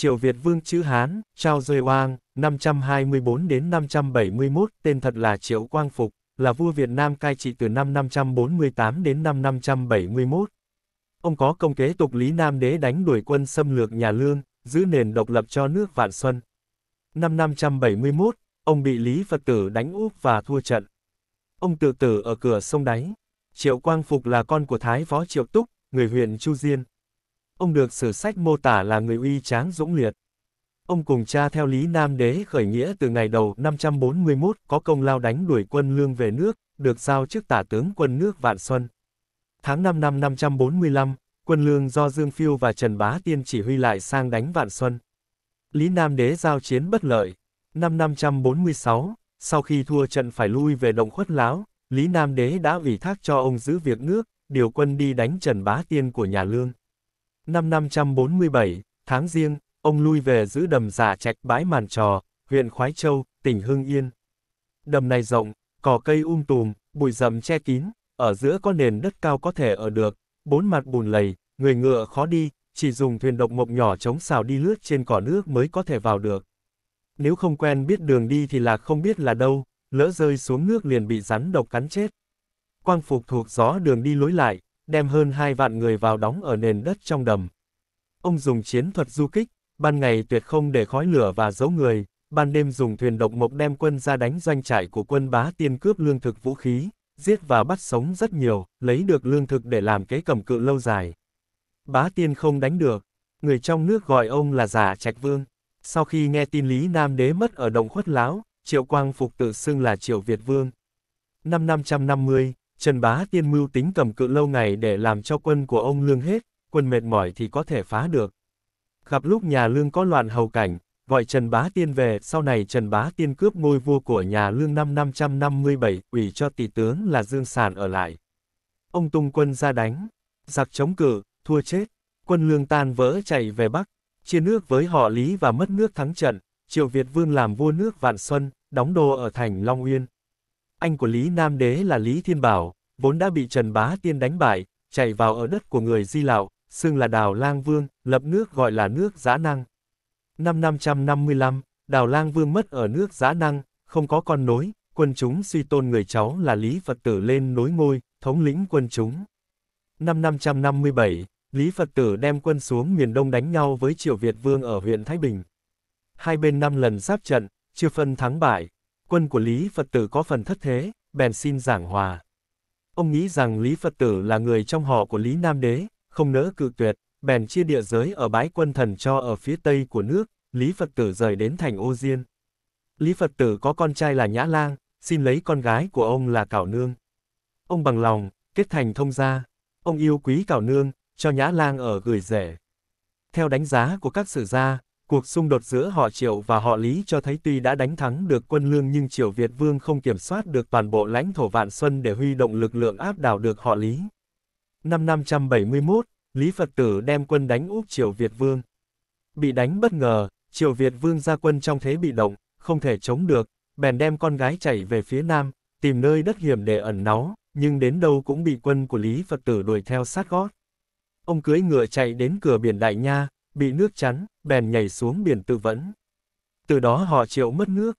Triều Việt Vương chữ Hán, Trao Rơi Oang, 524 đến 571, tên thật là Triệu Quang Phục, là vua Việt Nam cai trị từ năm 548 đến năm 571. Ông có công kế tục Lý Nam Đế đánh đuổi quân xâm lược nhà Lương, giữ nền độc lập cho nước Vạn Xuân. Năm 571, ông bị Lý Phật tử đánh úp và thua trận. Ông tự tử ở cửa sông Đáy. Triệu Quang Phục là con của Thái Phó Triệu Túc, người huyện Chu Diên, Ông được sử sách mô tả là người uy tráng dũng liệt. Ông cùng cha theo Lý Nam Đế khởi nghĩa từ ngày đầu 541 có công lao đánh đuổi quân lương về nước, được giao chức tả tướng quân nước Vạn Xuân. Tháng 5 năm 545, quân lương do Dương Phiêu và Trần Bá Tiên chỉ huy lại sang đánh Vạn Xuân. Lý Nam Đế giao chiến bất lợi. Năm 546, sau khi thua trận phải lui về Động Khuất Láo, Lý Nam Đế đã ủy thác cho ông giữ việc nước, điều quân đi đánh Trần Bá Tiên của nhà Lương. Năm 547, tháng riêng, ông lui về giữ đầm giả dạ trạch bãi màn trò, huyện Khoái Châu, tỉnh Hưng Yên. Đầm này rộng, cỏ cây um tùm, bụi rậm che kín, ở giữa có nền đất cao có thể ở được, bốn mặt bùn lầy, người ngựa khó đi, chỉ dùng thuyền độc mộc nhỏ chống xào đi lướt trên cỏ nước mới có thể vào được. Nếu không quen biết đường đi thì là không biết là đâu, lỡ rơi xuống nước liền bị rắn độc cắn chết. Quang phục thuộc gió đường đi lối lại, đem hơn hai vạn người vào đóng ở nền đất trong đầm. Ông dùng chiến thuật du kích, ban ngày tuyệt không để khói lửa và giấu người, ban đêm dùng thuyền độc mộc đem quân ra đánh doanh trại của quân bá tiên cướp lương thực vũ khí, giết và bắt sống rất nhiều, lấy được lương thực để làm kế cầm cự lâu dài. Bá tiên không đánh được, người trong nước gọi ông là giả trạch vương. Sau khi nghe tin Lý Nam Đế mất ở Động Khuất Láo, Triệu Quang Phục tự xưng là Triệu Việt Vương. Năm 550, Trần Bá Tiên mưu tính cầm cự lâu ngày để làm cho quân của ông lương hết, quân mệt mỏi thì có thể phá được. Gặp lúc nhà lương có loạn hầu cảnh, gọi Trần Bá Tiên về, sau này Trần Bá Tiên cướp ngôi vua của nhà lương năm 557, ủy cho tỷ tướng là Dương Sàn ở lại. Ông tung quân ra đánh, giặc chống cự, thua chết, quân lương tan vỡ chạy về Bắc, chia nước với họ Lý và mất nước thắng trận, Triệu Việt Vương làm vua nước Vạn Xuân, đóng đô ở thành Long Uyên. Anh của Lý Nam Đế là Lý Thiên Bảo, vốn đã bị Trần Bá Tiên đánh bại, chạy vào ở đất của người Di Lạo, xưng là Đào Lang Vương, lập nước gọi là nước Giã Năng. Năm 555, Đào Lang Vương mất ở nước Giã Năng, không có con nối, quân chúng suy tôn người cháu là Lý Phật Tử lên nối ngôi, thống lĩnh quân chúng. Năm 557, Lý Phật Tử đem quân xuống miền Đông đánh nhau với Triệu Việt Vương ở huyện Thái Bình. Hai bên năm lần giáp trận, chưa phân thắng bại quân của Lý Phật tử có phần thất thế, bèn xin giảng hòa. Ông nghĩ rằng Lý Phật tử là người trong họ của Lý Nam Đế, không nỡ cự tuyệt, bèn chia địa giới ở bái quân thần cho ở phía tây của nước, Lý Phật tử rời đến thành Ô Diên. Lý Phật tử có con trai là Nhã Lang, xin lấy con gái của ông là Cảo Nương. Ông bằng lòng, kết thành thông gia. Ông yêu quý Cảo Nương, cho Nhã Lang ở gửi rể. Theo đánh giá của các sử gia, Cuộc xung đột giữa họ Triệu và họ Lý cho thấy tuy đã đánh thắng được quân lương nhưng Triệu Việt Vương không kiểm soát được toàn bộ lãnh thổ Vạn Xuân để huy động lực lượng áp đảo được họ Lý. Năm 571, Lý Phật tử đem quân đánh úp Triệu Việt Vương. Bị đánh bất ngờ, Triệu Việt Vương ra quân trong thế bị động, không thể chống được, bèn đem con gái chạy về phía nam, tìm nơi đất hiểm để ẩn náu, nhưng đến đâu cũng bị quân của Lý Phật tử đuổi theo sát gót. Ông cưỡi ngựa chạy đến cửa biển Đại Nha, bị nước chắn, bèn nhảy xuống biển tự vẫn. Từ đó họ chịu mất nước.